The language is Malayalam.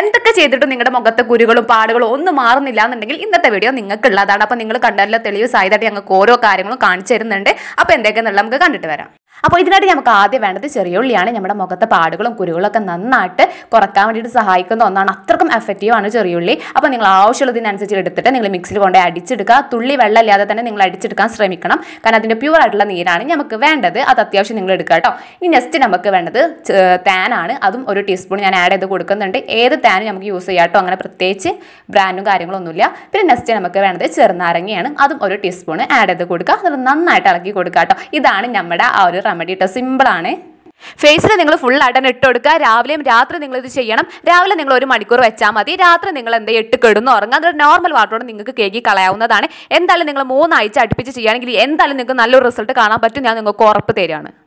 എന്തൊക്കെ ചെയ്തിട്ടും നിങ്ങളുടെ മുഖത്തെ കുരുകളും പാടുകളും ഒന്നും മാറുന്നില്ല എന്നുണ്ടെങ്കിൽ ഇന്നത്തെ വീഡിയോ നിങ്ങൾക്കുള്ളതാണ് അപ്പോൾ നിങ്ങൾ കണ്ടതിലെ തെളിവ് സായതായിട്ട് ഞങ്ങൾക്ക് ഓരോ കാര്യങ്ങളും കാണിച്ചു തരുന്നുണ്ട് അപ്പോൾ എന്തൊക്കെയെന്നുള്ള നമുക്ക് കണ്ടിട്ട് വരാം അപ്പോൾ ഇതിനായിട്ട് നമുക്ക് ആദ്യം വേണ്ടത് ചെറിയ ഉള്ളിയാണ് നമ്മുടെ മുഖത്തെ പാടുകളും കുരുകളൊക്കെ നന്നായിട്ട് കുറക്കാൻ വേണ്ടിയിട്ട് സഹായിക്കുന്ന ഒന്നാണ് അത്രക്കും എഫക്റ്റീവ് ആണ് ചെറിയ ഉള്ളി അപ്പോൾ നിങ്ങൾ ആവശ്യമുള്ളതിനനുസരിച്ച് എടുത്തിട്ട് നിങ്ങൾ മിക്സിൽ കൊണ്ട് അടിച്ചെടുക്കുക തുള്ളി വെള്ളമില്ലാതെ തന്നെ നിങ്ങൾ അടിച്ചെടുക്കാൻ ശ്രമിക്കണം കാരണം അതിൻ്റെ പ്യൂർ ആയിട്ടുള്ള നീരാണ് നമുക്ക് വേണ്ടത് അത് അത്യാവശ്യം നിങ്ങൾ എടുക്കുക കേട്ടോ ഇനി നെക്സ്റ്റ് നമുക്ക് വേണ്ടത് താനാണ് അതും ഒരു ടീസ്പൂൺ ഞാൻ ആഡ് ചെയ്ത് കൊടുക്കുന്നുണ്ട് ഏത് താനും നമുക്ക് യൂസ് ചെയ്യാം കേട്ടോ അങ്ങനെ പ്രത്യേകിച്ച് ബ്രാൻഡും കാര്യങ്ങളൊന്നുമില്ല പിന്നെ നെക്സ്റ്റ് നമുക്ക് വേണ്ടത് ചെറുനാരങ്ങയാണ് അതും ഒരു ടീസ്പൂൺ ആഡ് ചെയ്ത് കൊടുക്കുക അത് നന്നായിട്ട് ഇളക്കി കൊടുക്കുക കേട്ടോ ഇതാണ് നമ്മുടെ ആ ഒരു റെമഡി കേട്ടോ സിമ്പിളാണ് ഫേസിൽ നിങ്ങൾ ഫുൾ അടൻ ഇട്ട് കൊടുക്കുക രാവിലെയും രാത്രി നിങ്ങൾ ഇത് ചെയ്യണം രാവിലെ നിങ്ങൾ ഒരു മണിക്കൂർ വെച്ചാൽ മതി രാത്രി നിങ്ങൾ എന്ത് ഇട്ട് കിടന്ന് ഉറങ്ങുക അതൊരു നോർമൽ വാട്ടറോട് നിങ്ങൾക്ക് കേക്കി കളയാവുന്നതാണ് എന്തായാലും നിങ്ങൾ മൂന്നാഴ്ച അടുപ്പിച്ച് ചെയ്യുകയാണെങ്കിൽ എന്തായാലും നിങ്ങൾക്ക് നല്ലൊരു റിസൾട്ട് കാണാൻ പറ്റും ഞാൻ നിങ്ങൾക്ക് ഉറപ്പ് തരികയാണ്